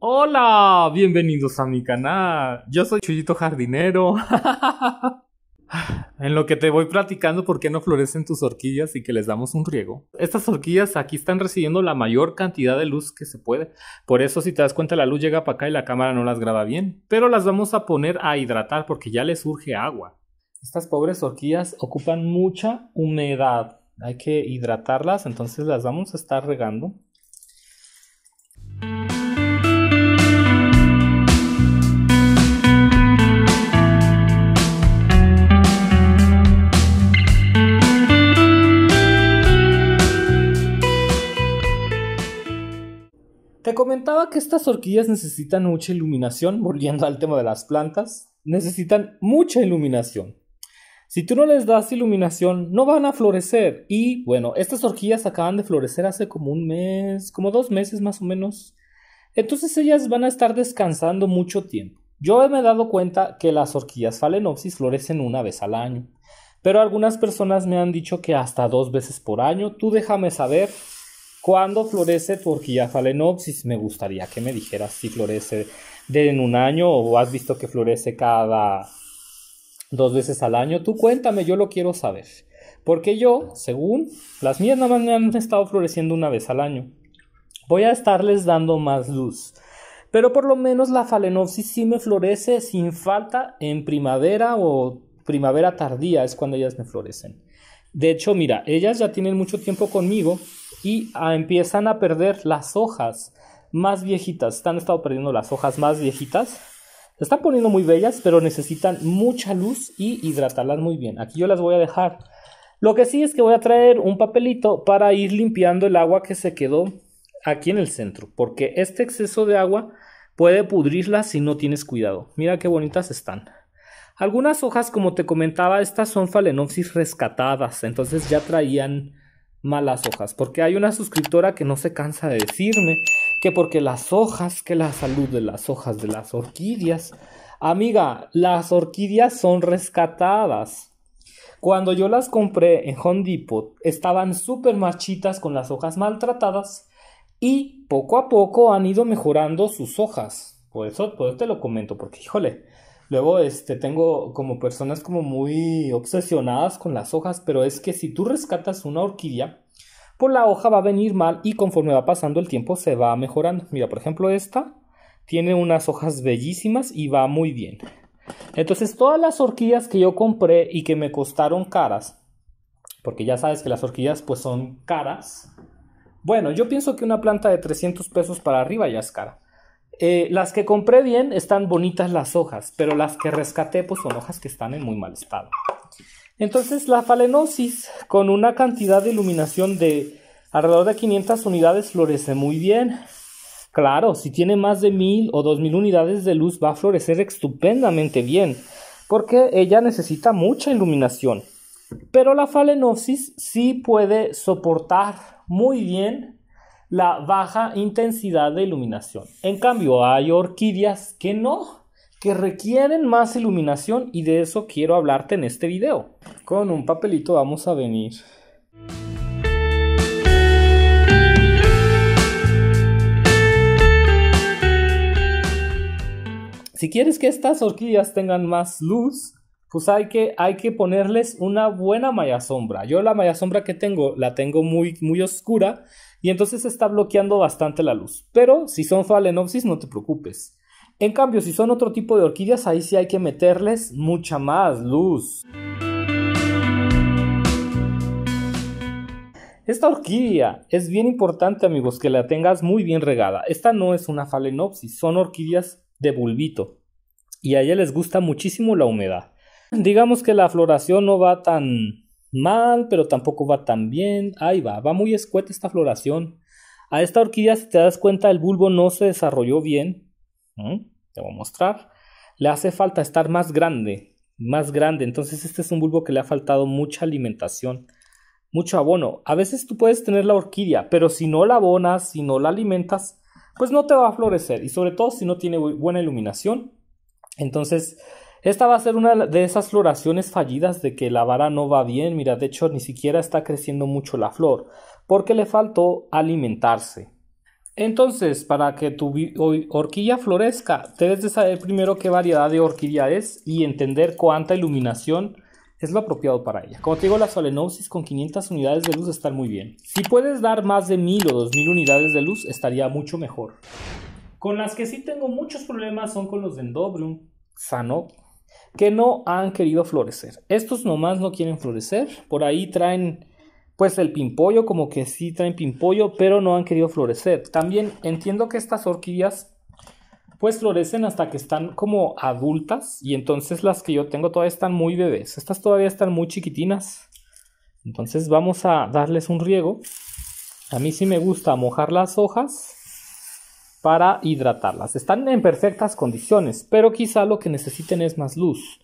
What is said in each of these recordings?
Hola, bienvenidos a mi canal. Yo soy Chuyito Jardinero. en lo que te voy platicando por qué no florecen tus orquídeas y que les damos un riego. Estas orquídeas aquí están recibiendo la mayor cantidad de luz que se puede. Por eso si te das cuenta la luz llega para acá y la cámara no las graba bien. Pero las vamos a poner a hidratar porque ya les surge agua. Estas pobres orquídeas ocupan mucha humedad. Hay que hidratarlas, entonces las vamos a estar regando. comentaba que estas horquillas necesitan mucha iluminación, volviendo al tema de las plantas, necesitan mucha iluminación. Si tú no les das iluminación, no van a florecer. Y bueno, estas horquillas acaban de florecer hace como un mes, como dos meses más o menos. Entonces ellas van a estar descansando mucho tiempo. Yo me he dado cuenta que las horquillas Phalaenopsis florecen una vez al año. Pero algunas personas me han dicho que hasta dos veces por año. Tú déjame saber ¿Cuándo florece tu orquídea Me gustaría que me dijeras si florece de en un año o has visto que florece cada dos veces al año. Tú cuéntame, yo lo quiero saber. Porque yo, según las mías, nada más me han estado floreciendo una vez al año. Voy a estarles dando más luz. Pero por lo menos la falenopsis sí me florece sin falta en primavera o primavera tardía, es cuando ellas me florecen. De hecho, mira, ellas ya tienen mucho tiempo conmigo y ah, empiezan a perder las hojas más viejitas. Están estado perdiendo las hojas más viejitas. Se están poniendo muy bellas, pero necesitan mucha luz y hidratarlas muy bien. Aquí yo las voy a dejar. Lo que sí es que voy a traer un papelito para ir limpiando el agua que se quedó aquí en el centro, porque este exceso de agua puede pudrirlas si no tienes cuidado. Mira qué bonitas están. Algunas hojas, como te comentaba, estas son falenopsis rescatadas, entonces ya traían malas hojas, porque hay una suscriptora que no se cansa de decirme que porque las hojas, que la salud de las hojas de las orquídeas, amiga, las orquídeas son rescatadas. Cuando yo las compré en Home Depot, estaban súper machitas con las hojas maltratadas y poco a poco han ido mejorando sus hojas. Por eso, por eso te lo comento, porque híjole, Luego, este, tengo como personas como muy obsesionadas con las hojas, pero es que si tú rescatas una orquídea, por pues la hoja va a venir mal y conforme va pasando el tiempo se va mejorando. Mira, por ejemplo, esta tiene unas hojas bellísimas y va muy bien. Entonces, todas las orquídeas que yo compré y que me costaron caras, porque ya sabes que las orquídeas pues son caras. Bueno, yo pienso que una planta de 300 pesos para arriba ya es cara. Eh, las que compré bien están bonitas las hojas, pero las que rescaté pues son hojas que están en muy mal estado. Entonces la falenosis con una cantidad de iluminación de alrededor de 500 unidades florece muy bien. Claro, si tiene más de 1000 o 2000 unidades de luz va a florecer estupendamente bien, porque ella necesita mucha iluminación. Pero la falenosis sí puede soportar muy bien la baja intensidad de iluminación. En cambio, hay orquídeas que no, que requieren más iluminación y de eso quiero hablarte en este video. Con un papelito vamos a venir. Si quieres que estas orquídeas tengan más luz, pues hay que, ponerles una buena malla sombra. Yo la malla sombra que tengo la tengo muy, muy oscura y entonces está bloqueando bastante la luz. Pero si son Phalaenopsis no te preocupes. En cambio, si son otro tipo de orquídeas, ahí sí hay que meterles mucha más luz. Esta orquídea es bien importante, amigos, que la tengas muy bien regada. Esta no es una Phalaenopsis, son orquídeas de bulbito y a ella les gusta muchísimo la humedad. Digamos que la floración no va tan mal, pero tampoco va tan bien. Ahí va, va muy escueta esta floración. A esta orquídea, si te das cuenta, el bulbo no se desarrolló bien. Te voy a mostrar. Le hace falta estar más grande, más grande. Entonces este es un bulbo que le ha faltado mucha alimentación, mucho abono. A veces tú puedes tener la orquídea, pero si no la abonas, si no la alimentas, pues no te va a florecer. Y sobre todo si no tiene buena iluminación. Entonces esta va a ser una de esas floraciones fallidas de que la vara no va bien, mira, de hecho ni siquiera está creciendo mucho la flor, porque le faltó alimentarse. Entonces, para que tu horquilla florezca, debes de saber primero qué variedad de orquídea es y entender cuánta iluminación es lo apropiado para ella. Como te digo, la solenosis con 500 unidades de luz está muy bien. Si puedes dar más de 1000 o 2000 unidades de luz, estaría mucho mejor. Con las que sí tengo muchos problemas son con los Dendrobium sano, que no han querido florecer. Estos nomás no quieren florecer. Por ahí traen pues el pimpollo, como que sí traen pimpollo, pero no han querido florecer. También entiendo que estas orquídeas pues florecen hasta que están como adultas y entonces las que yo tengo todavía están muy bebés. Estas todavía están muy chiquitinas. Entonces vamos a darles un riego. A mí sí me gusta mojar las hojas para hidratarlas. Están en perfectas condiciones, pero quizá lo que necesiten es más luz.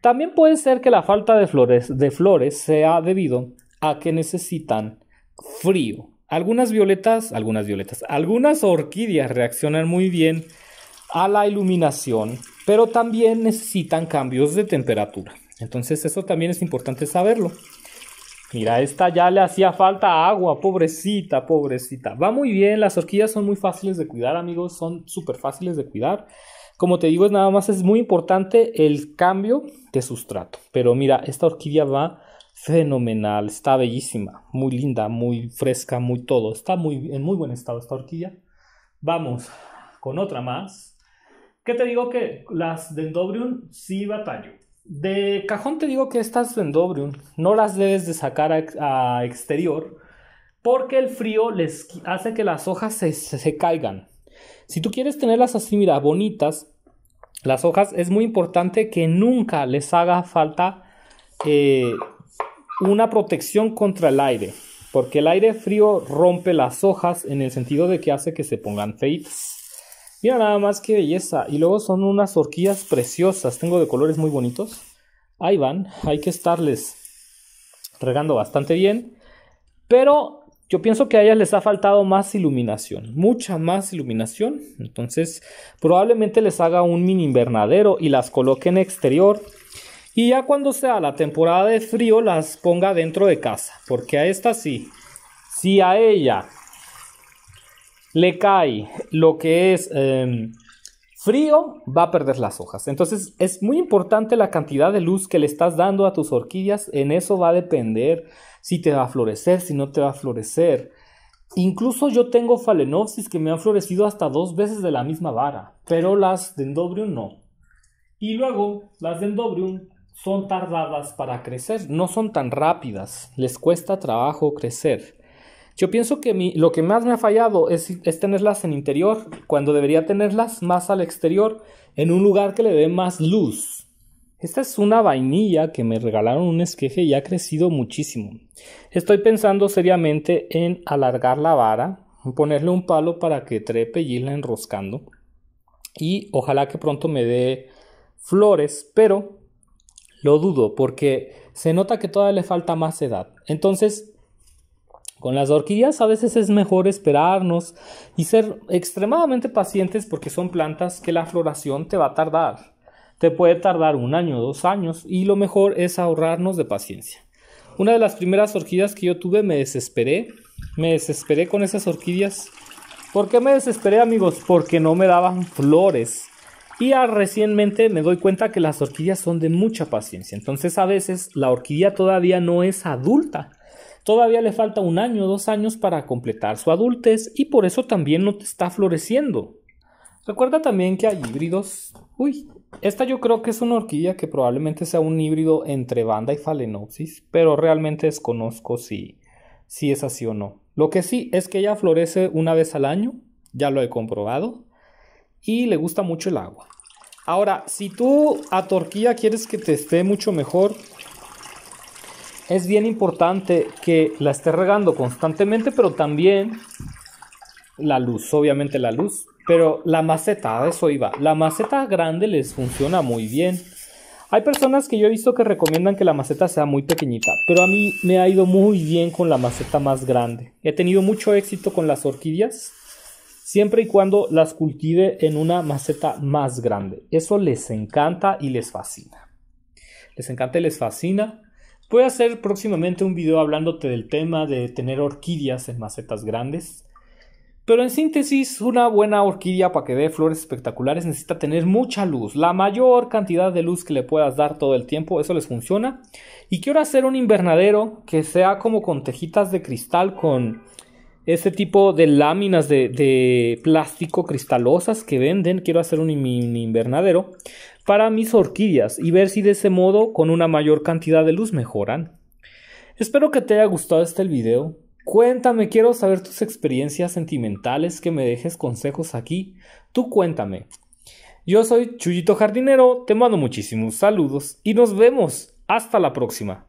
También puede ser que la falta de flores, de flores sea debido a que necesitan frío. Algunas violetas, algunas violetas, algunas orquídeas reaccionan muy bien a la iluminación, pero también necesitan cambios de temperatura. Entonces eso también es importante saberlo. Mira, esta ya le hacía falta agua, pobrecita, pobrecita. Va muy bien, las orquídeas son muy fáciles de cuidar, amigos, son súper fáciles de cuidar. Como te digo, es nada más es muy importante el cambio de sustrato. Pero mira, esta orquídea va fenomenal, está bellísima, muy linda, muy fresca, muy todo. Está muy, en muy buen estado esta orquídea. Vamos con otra más. ¿Qué te digo que las Dendrobium sí batallo? De cajón te digo que estas Vendobrium no las debes de sacar a, exterior porque el frío les hace que las hojas se, caigan. Si tú quieres tenerlas así, mira, bonitas, las hojas, es muy importante que nunca les haga falta eh, una protección contra el aire, porque el aire frío rompe las hojas en el sentido de que hace que se pongan feitas. Mira nada más qué belleza. Y luego son unas horquillas preciosas. Tengo de colores muy bonitos. Ahí van. Hay que estarles regando bastante bien. Pero yo pienso que a ellas les ha faltado más iluminación, mucha más iluminación. Entonces, probablemente les haga un mini invernadero y las coloque en exterior. Y ya cuando sea la temporada de frío, las ponga dentro de casa. Porque a esta sí. Si a ella le cae lo que es em, frío, va a perder las hojas. Entonces es muy importante la cantidad de luz que le estás dando a tus orquídeas. En eso va a depender si te va a florecer, si no te va a florecer. Incluso yo tengo falenopsis que me han florecido hasta dos veces de la misma vara, pero las de endobrium no. Y luego las de endobrium son tardadas para crecer, no son tan rápidas, les cuesta trabajo crecer. Yo pienso que lo que más me ha fallado es, tenerlas en interior, cuando debería tenerlas más al exterior, en un lugar que le dé más luz. Esta es una vainilla que me regalaron un esqueje y ha crecido muchísimo. Estoy pensando seriamente en alargar la vara, ponerle un palo para que trepe y irla enroscando. Y ojalá que pronto me dé flores, pero lo dudo porque se nota que todavía le falta más edad. Entonces, con las orquídeas a veces es mejor esperarnos y ser extremadamente pacientes porque son plantas que la floración te va a tardar. Te puede tardar un año, dos años y lo mejor es ahorrarnos de paciencia. Una de las primeras orquídeas que yo tuve me desesperé, me desesperé con esas orquídeas. ¿Por qué me desesperé amigos? Porque no me daban flores. Y recientemente me doy cuenta que las orquídeas son de mucha paciencia. Entonces a veces la orquídea todavía no es adulta Todavía le falta un año o dos años para completar su adultez y por eso también no te está floreciendo. Recuerda también que hay híbridos. Uy, esta yo creo que es una orquídea que probablemente sea un híbrido entre banda y phalaenopsis, pero realmente desconozco si, si es así o no. Lo que sí es que ella florece una vez al año, ya lo he comprobado, y le gusta mucho el agua. Ahora, si tú a tu quieres que te esté mucho mejor, es bien importante que la esté regando constantemente, pero también la luz, obviamente la luz. Pero la maceta, a eso iba. La maceta grande les funciona muy bien. Hay personas que yo he visto que recomiendan que la maceta sea muy pequeñita, pero a mí me ha ido muy bien con la maceta más grande. He tenido mucho éxito con las orquídeas, siempre y cuando las cultive en una maceta más grande. Eso les encanta y les fascina. Les encanta y les fascina. Voy a hacer próximamente un video hablándote del tema de tener orquídeas en macetas grandes. Pero en síntesis, una buena orquídea para que dé flores espectaculares necesita tener mucha luz, la mayor cantidad de luz que le puedas dar todo el tiempo, eso les funciona. Y quiero hacer un invernadero que sea como con tejitas de cristal, con ese tipo de láminas de, de, plástico cristalosas que venden. Quiero hacer un mini invernadero para mis orquídeas y ver si de ese modo con una mayor cantidad de luz mejoran. Espero que te haya gustado este video. Cuéntame, quiero saber tus experiencias sentimentales, que me dejes consejos aquí. Tú cuéntame. Yo soy Chuyito Jardinero, te mando muchísimos saludos y nos vemos. Hasta la próxima.